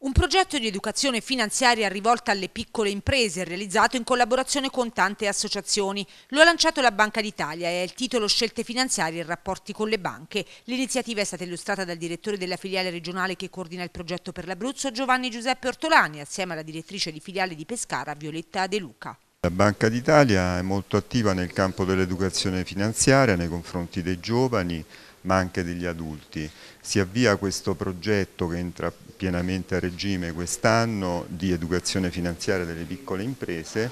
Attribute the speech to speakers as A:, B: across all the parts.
A: Un progetto di educazione finanziaria rivolta alle piccole imprese realizzato in collaborazione con tante associazioni. Lo ha lanciato la Banca d'Italia e ha il titolo Scelte finanziarie e rapporti con le banche. L'iniziativa è stata illustrata dal direttore della filiale regionale che coordina il progetto per l'Abruzzo Giovanni Giuseppe Ortolani assieme alla direttrice di filiale di Pescara Violetta De Luca.
B: La Banca d'Italia è molto attiva nel campo dell'educazione finanziaria nei confronti dei giovani ma anche degli adulti. Si avvia questo progetto che entra pienamente a regime quest'anno di educazione finanziaria delle piccole imprese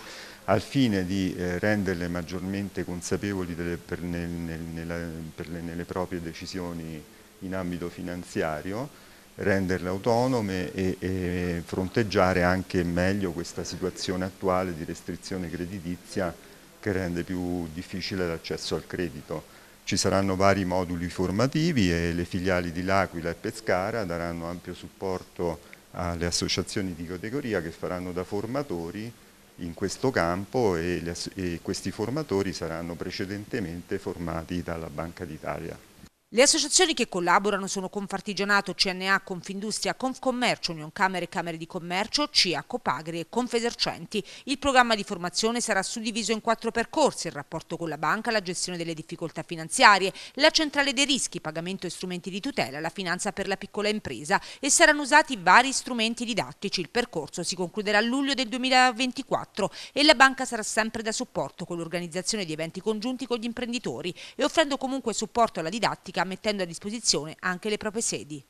B: al fine di eh, renderle maggiormente consapevoli delle, per, nel, nella, per le, nelle proprie decisioni in ambito finanziario, renderle autonome e, e fronteggiare anche meglio questa situazione attuale di restrizione creditizia che rende più difficile l'accesso al credito. Ci saranno vari moduli formativi e le filiali di L'Aquila e Pescara daranno ampio supporto alle associazioni di categoria che faranno da formatori in questo campo e, le, e questi formatori saranno precedentemente formati dalla Banca d'Italia.
A: Le associazioni che collaborano sono Confartigianato, CNA, Confindustria, Confcommercio, Camere e Camere di Commercio, CIA, Copagri e Confesercenti. Il programma di formazione sarà suddiviso in quattro percorsi, il rapporto con la banca, la gestione delle difficoltà finanziarie, la centrale dei rischi, pagamento e strumenti di tutela, la finanza per la piccola impresa e saranno usati vari strumenti didattici. Il percorso si concluderà a luglio del 2024 e la banca sarà sempre da supporto con l'organizzazione di eventi congiunti con gli imprenditori e offrendo comunque supporto alla didattica mettendo a disposizione anche le proprie sedi.